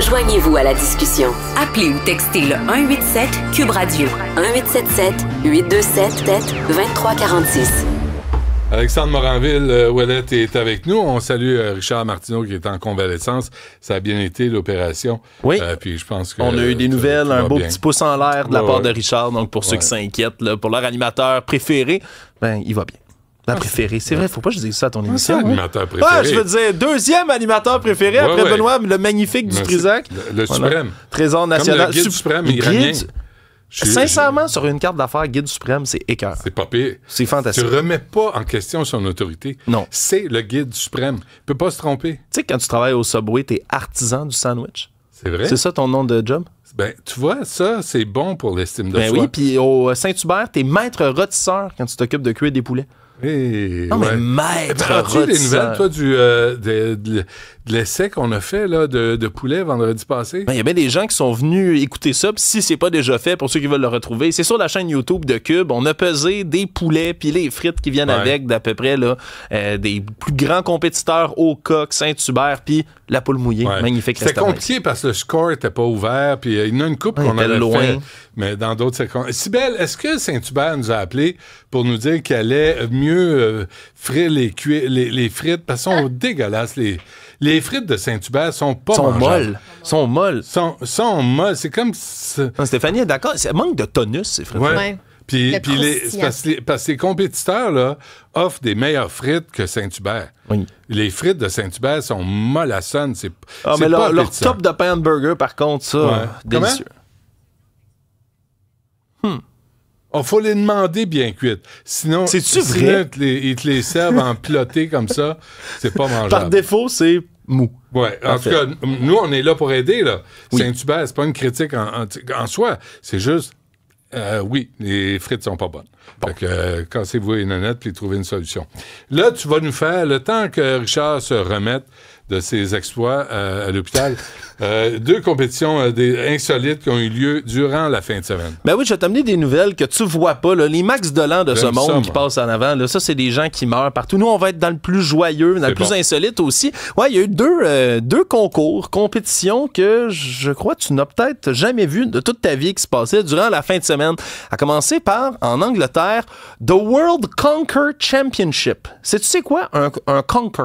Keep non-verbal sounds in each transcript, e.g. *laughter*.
Joignez-vous à la discussion. Appelez ou textez le 187 Cube Radio 1877 827 2346. Alexandre Morinville euh, Ouellette est avec nous. On salue euh, Richard Martineau qui est en convalescence. Ça a bien été l'opération. Oui. Euh, puis je pense que, On a eu des nouvelles, un beau petit pouce en l'air de la part de Richard. Donc pour ceux qui s'inquiètent, pour leur animateur préféré, ben il va bien. La ah, préférée. C'est vrai, faut pas que je dise ça à ton ah, émission. C'est préféré. Ah, je veux dire, deuxième animateur préféré après Benoît, le magnifique du Trisac. Le, suprême. Trésor national. le suprême iranien. Sincèrement, sur une carte d'affaires, guide suprême, c'est écœur. C'est pas pire. C'est fantastique. Tu remets pas en question son autorité. Non. C'est le guide suprême. Il peut pas se tromper. Tu sais, quand tu travailles au Subway, es artisan du sandwich. C'est vrai. C'est ça ton nom de job? Ben, tu vois, ça, c'est bon pour l'estime de ben soi. Ben oui, puis au Saint-Hubert, t'es maître rôtisseur quand tu t'occupes de cuire des poulets. Hey, eh, non, ouais. mais maître. As-tu des nouvelles, toi, du, euh, de, de, l'essai qu'on a fait là, de, poulet vendredi passé. Ben, il y avait des gens qui sont venus écouter ça. Si si c'est pas déjà fait, pour ceux qui veulent le retrouver, c'est sur la chaîne YouTube de Cube. On a pesé des poulets puis les frites qui viennent avec d'à peu près là, euh, des plus grands compétiteurs au coq, Saint-Hubert, puis la poule mouillée. Magnifique C'était compliqué parce que le score n'était pas ouvert. Puis euh, il y en a une coupe qu'on avait loin. Fait, mais dans d'autres Si belle, est-ce que Saint-Hubert nous a appelé pour nous dire qu'elle allait mieux euh, frire les, les frites? Parce qu'elles sont ah. les les frites de Saint-Hubert sont pas sont molles. Sont molles. Sont, molles. C'est comme. Stéphanie est d'accord. Ça manque de tonus, ces frites. Puis, puis les, parce, que les compétiteurs là, offrent des meilleures frites que Saint-Hubert. Les frites de Saint-Hubert sont à C'est, ah, mais leur, top de pain burger, par contre, ça, euh, délicieux. Il ah, faut les demander bien cuites. Sinon, vrai? ils te les servent en piloté comme ça. C'est pas mangeable. Par défaut, c'est mou. Ouais, en tout cas, nous, on est là pour aider. Là. Oui. Saint-Hubert, c'est pas une critique en, soi. C'est juste, euh, oui, les frites sont pas bonnes. Donc Fait que, euh, cassez-vous les honnête, puis trouvez une solution. Là, tu vas nous faire, le temps que Richard se remette, de ses exploits euh, à l'hôpital. Euh, deux compétitions euh, des insolites qui ont eu lieu durant la fin de semaine. Ben oui, je vais t'amener des nouvelles que tu vois pas. Les Max Dolan de ce monde qui passent en avant, là, ça, c'est des gens qui meurent partout. Nous, on va être dans le plus joyeux, dans le plus insolite aussi. Ouais, il y a eu deux, deux concours, compétitions que je crois tu n'as peut-être jamais vu de toute ta vie qui se passaient durant la fin de semaine. À commencer par, en Angleterre, The World Conquer Championship. C'est tu sais quoi? Un, un conquer.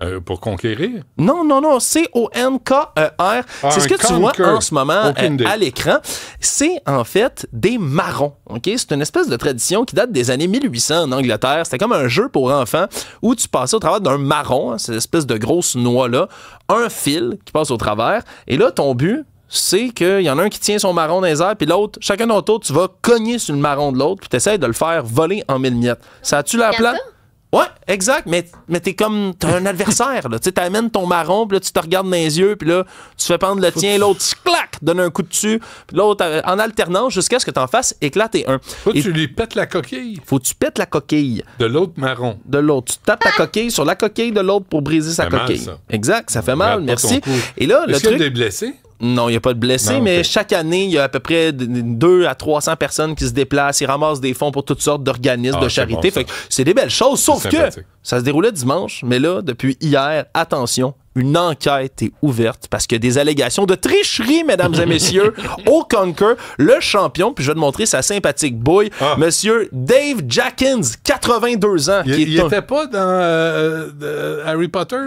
Euh, pour conquérir? Non, non, non. C-O-N-K-E-R. Ah, c'est ce que tu vois en ce moment euh, à l'écran. C'est en fait des marrons. ok C'est une espèce de tradition qui date des années 1800 en Angleterre. C'était comme un jeu pour enfants où tu passais au travers d'un marron, hein, cette espèce de grosse noix-là, un fil qui passe au travers. Et là, ton but, c'est qu'il y en a un qui tient son marron dans les airs, puis l'autre, chacun d'entre tour, tu vas cogner sur le marron de l'autre, puis tu de le faire voler en mille miettes. Ça a-tu la place? Ouais, exact, mais, mais t'es comme t'as un adversaire, là. Tu t'amènes ton marron, puis là, tu te regardes dans les yeux, puis là, tu fais prendre le tien, l'autre, clac, donne un coup dessus, l'autre, euh, en alternance, jusqu'à ce que t'en fasses éclater un. Faut que tu lui pètes la coquille. Faut que tu pètes la coquille. De l'autre marron. De l'autre. Tu tapes ta coquille sur la coquille de l'autre pour briser sa coquille. Exact, ça fait mal, merci. Et là, le truc. Tu non, il n'y a pas de blessés, mais chaque année, il y a à peu près deux à 300 personnes qui se déplacent. Ils ramassent des fonds pour toutes sortes d'organismes, ah, de charité. c'est des belles choses, sauf que ça se déroulait dimanche, mais là, depuis hier, attention, une enquête est ouverte parce que des allégations de tricherie, mesdames et *laughs* messieurs, au Conquer, le champion, puis je vais te montrer sa sympathique bouille, ah. monsieur Dave Jackins, 82 ans. Il, qui pas dans euh, euh, Harry Potter? *laughs*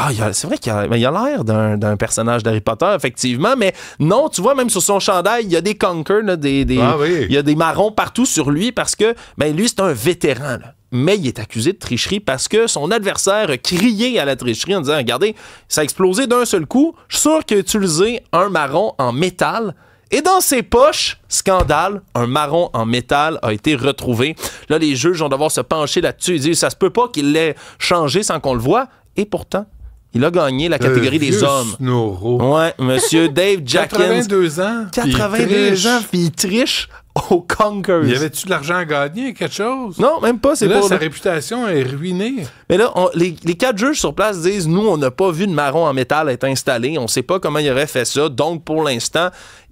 Ah, c'est vrai qu'il a l'air d'un personnage d'Harry Potter, effectivement, mais non, tu vois, même sur son chandail, il y a des conquers des, ah il y a des marrons partout sur lui parce que ben, lui, c'est un vétéran. mais il est accusé de tricherie parce que son adversaire a crié à la tricherie en disant Regardez, ça a explosé d'un seul coup, je suis sûr qu'il a utilisé un marron en métal. Et dans ses poches, scandale, un marron en métal a été retrouvé. Là, les juges vont devoir se pencher là-dessus et dire ça se peut pas qu'il l'ait changé sans qu'on le voit, Et pourtant, il a gagné la catégorie des euh, hommes. Ouais, monsieur *laughs* Dave Jackins. 82 ans. 82 ans, puis il triche au Conkers. Y avait-tu de l'argent à gagner, quelque chose? Non, même pas. C'est pour... sa réputation est ruinée. Mais là, les, quatre juges sur place disent, nous, on n'a pas vu de marron en métal être installé. On ne sait pas comment il aurait fait ça. Donc, pour l'instant,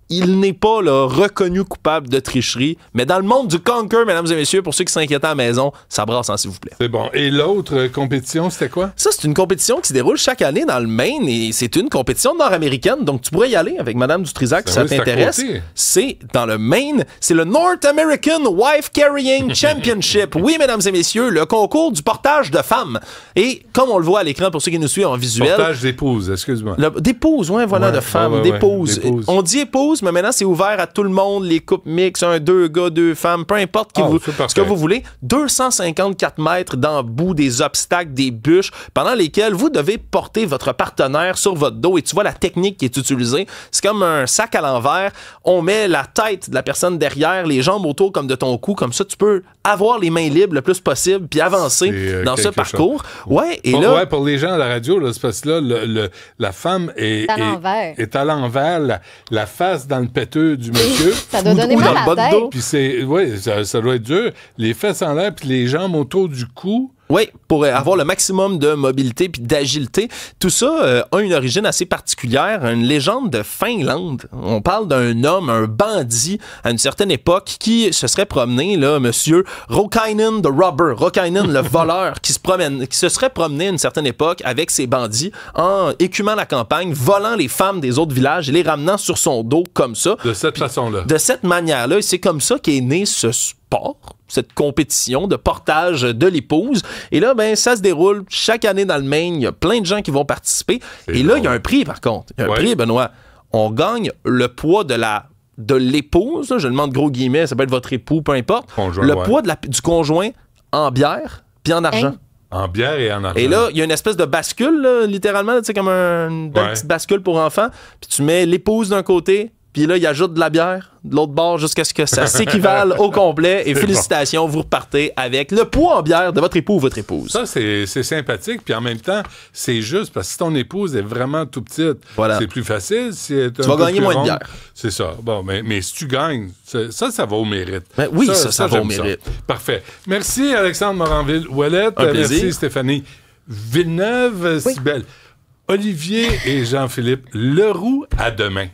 il n'est pas là, reconnu coupable de tricherie. Mais dans le monde du conquer, mesdames et messieurs, pour ceux qui s'inquiètent à la maison, ça brasse, en s'il vous plaît. C'est bon. Et l'autre euh, compétition, c'était quoi? Ça, c'est une compétition qui se déroule chaque année dans le Maine et c'est une compétition nord-américaine. Donc, tu pourrais y aller avec Madame Dutrisac si ça t'intéresse. C'est dans le Maine. C'est le North American Wife Carrying *laughs* Championship. Oui, mesdames et messieurs, le concours du portage de femmes. Et comme on le voit à l'écran, pour ceux qui nous suivent en visuel. Portage d'épouses, excuse-moi. D'épouse, oui, voilà, de femmes, ouais, On dit épouse mais maintenant, c'est ouvert à tout le monde, les coupes mixtes, un, deux gars, deux femmes, peu importe qui oh, vous, ce que vous voulez. 254 mètres dans bout des obstacles, des bûches, pendant lesquels vous devez porter votre partenaire sur votre dos et tu vois la technique qui est utilisée. C'est comme un sac à l'envers. On met la tête de la personne derrière, les jambes autour comme de ton cou, comme ça, tu peux avoir les mains libres le plus possible puis avancer euh, dans ce parcours. Ouais, et pour, là. pour les gens à la radio, là, parce que là, la femme est, est, à l'envers. La, la face dans le péteux du monsieur. *laughs* ça doit ou, donner ou dans à la tête. Puis c'est, ouais ça, doit être dur. Les fesses en l'air, puis les jambes autour du cou. Oui, pour euh, avoir le maximum de mobilité puis d'agilité. Tout ça euh, a une origine assez particulière, une légende de Finlande. On parle d'un homme, un bandit, à une certaine époque, qui se serait promené, là, monsieur Rokainen the Robber, Rokainen le *laughs* voleur, qui se, promène, qui se serait promené à une certaine époque avec ses bandits en écumant la campagne, volant les femmes des autres villages et les ramenant sur son dos comme ça. De cette façon-là. De cette manière-là, et c'est comme ça qu'est né ce sport cette compétition de portage de l'épouse. Et là, ben, ça se déroule chaque année dans le Maine. Il y a plein de gens qui vont participer. Et là, il y a un prix, par contre. Il y a un prix, Benoît. On gagne le poids de la de l'épouse, je demande gros guillemets, ça peut être votre époux, peu importe. le poids du conjoint en bière puis en argent. Hein? En bière et en argent. Et là, il y a une espèce de bascule, littéralement, tu comme un, une petite bascule pour enfants. Puis tu mets l'épouse d'un côté, puis là, il ajoute de la bière de l'autre bord jusqu'à ce que ça *laughs* s'équivale au complet. Et félicitations, vous repartez avec le poids en bière de votre époux ou votre épouse. Ça, c'est sympathique. Puis en même temps, c'est juste parce que si ton épouse est vraiment tout petite, c'est plus facile. tu vas gagner moins de bière. C'est ça. Bon, mais, si tu gagnes, ça, ça va au mérite. Ben oui, ça, ça, va au mérite. Parfait. Merci, Alexandre Moranville-Ouellette. Merci, Stéphanie Villeneuve, Sibelle. Olivier et Jean-Philippe Leroux, à demain.